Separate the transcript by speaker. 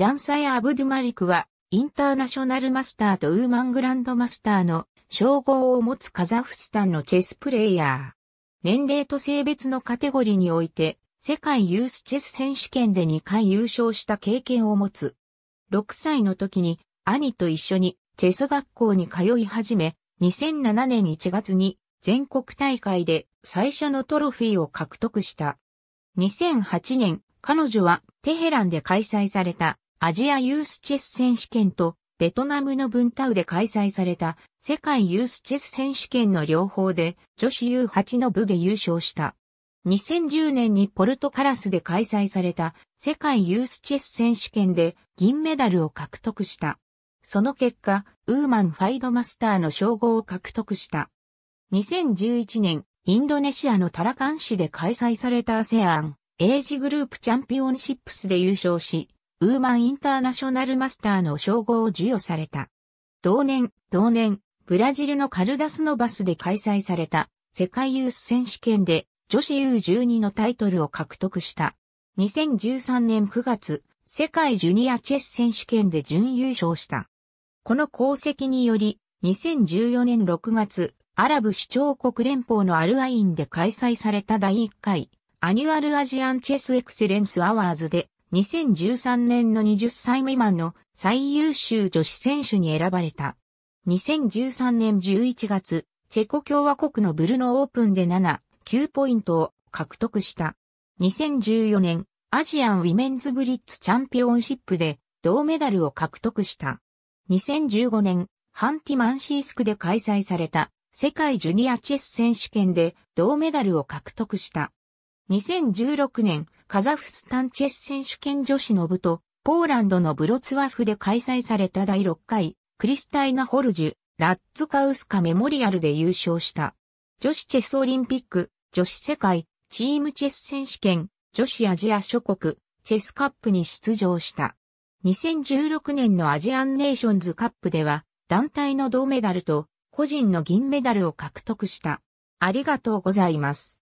Speaker 1: ジャンサイ・アブドゥマリクは、インターナショナルマスターとウーマングランドマスターの称号を持つカザフスタンのチェスプレイヤー。年齢と性別のカテゴリーにおいて、世界ユースチェス選手権で2回優勝した経験を持つ。6歳の時に兄と一緒にチェス学校に通い始め、2007年1月に全国大会で最初のトロフィーを獲得した。2008年、彼女はテヘランで開催されたアジアユースチェス選手権とベトナムのブンタウで開催された世界ユースチェス選手権の両方で女子 U8 の部で優勝した。2010年にポルトカラスで開催された世界ユースチェス選手権で銀メダルを獲得した。その結果、ウーマンファイドマスターの称号を獲得した。2011年、インドネシアのタラカン市で開催されたアセアン、エイジグループチャンピオンシップスで優勝し、ウーマンインターナショナルマスターの称号を授与された。同年、同年、ブラジルのカルダスのバスで開催された世界ユース選手権で女子 U12 のタイトルを獲得した。2013年9月、世界ジュニアチェス選手権で準優勝した。この功績により、2014年6月、アラブ首長国連邦のアルアインで開催された第1回アニュアルアジアンチェスエクセレンスアワーズで2013年の20歳未満の最優秀女子選手に選ばれた。2013年11月、チェコ共和国のブルノオープンで7、9ポイントを獲得した。2014年、アジアンウィメンズブリッツチャンピオンシップで銅メダルを獲得した。2015年、ハンティマンシースクで開催された世界ジュニアチェス選手権で銅メダルを獲得した。2016年、カザフスタンチェス選手権女子の部と、ポーランドのブロツワフで開催された第6回、クリスタイナ・ホルジュ、ラッツカウスカメモリアルで優勝した。女子チェスオリンピック、女子世界、チームチェス選手権、女子アジア諸国、チェスカップに出場した。2016年のアジアンネーションズカップでは、団体の銅メダルと個人の銀メダルを獲得した。ありがとうございます。